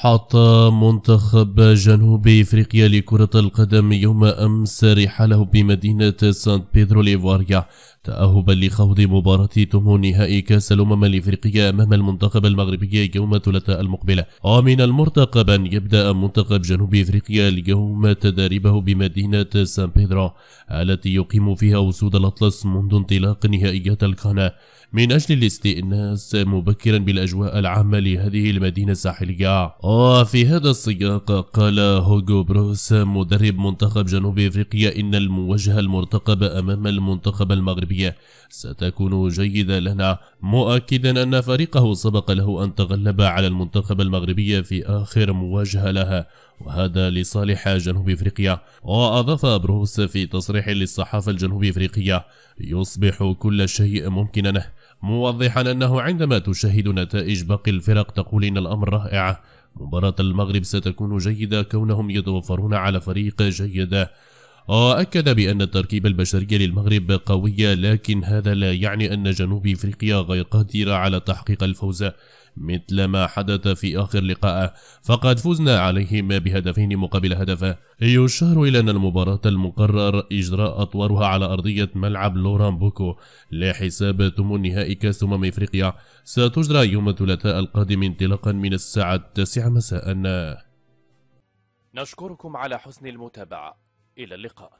حط منتخب جنوب افريقيا لكرة القدم يوم امس رحاله بمدينة سانت بيدرو ليفواريا تأهبا لخوض مباراة ثمن نهائي كأس الأمم الإفريقية أمام المنتخب المغربي يوم الثلاثاء المقبل ومن المرتقب أن يبدأ منتخب جنوب إفريقيا اليوم تدريبه بمدينة سان بيدرو التي يقيم فيها أسود الأطلس منذ انطلاق نهائيات القناة من أجل الاستئناس مبكرا بالأجواء العامة لهذه المدينة الساحلية وفي آه، هذا السياق قال هوغو بروس مدرب منتخب جنوب إفريقيا إن المواجهة المرتقبة أمام المنتخب المغربي ستكون جيدة لنا مؤكدا أن فريقه سبق له أن تغلب على المنتخب المغربي في آخر مواجهة لها وهذا لصالح جنوب افريقيا واضاف بروس في تصريح للصحافه الجنوب افريقيه يصبح كل شيء ممكنا موضحا أنه عندما تشاهد نتائج باقي الفرق تقول إن الأمر رائع مباراة المغرب ستكون جيدة كونهم يتوفرون على فريق جيد وأكد بأن التركيبة البشرية للمغرب قوية لكن هذا لا يعني أن جنوب إفريقيا غير قادرة على تحقيق الفوز مثل ما حدث في آخر لقاء فقد فزنا عليهم بهدفين مقابل هدف يشار إلى أن المباراة المقرر إجراء أطوارها على أرضية ملعب لوران بوكو لحساب ثم نهائي كأس أمم إفريقيا ستجرى يوم الثلاثاء القادم انطلاقا من الساعة التاسعة مساء نشكركم على حسن المتابعة إلى اللقاء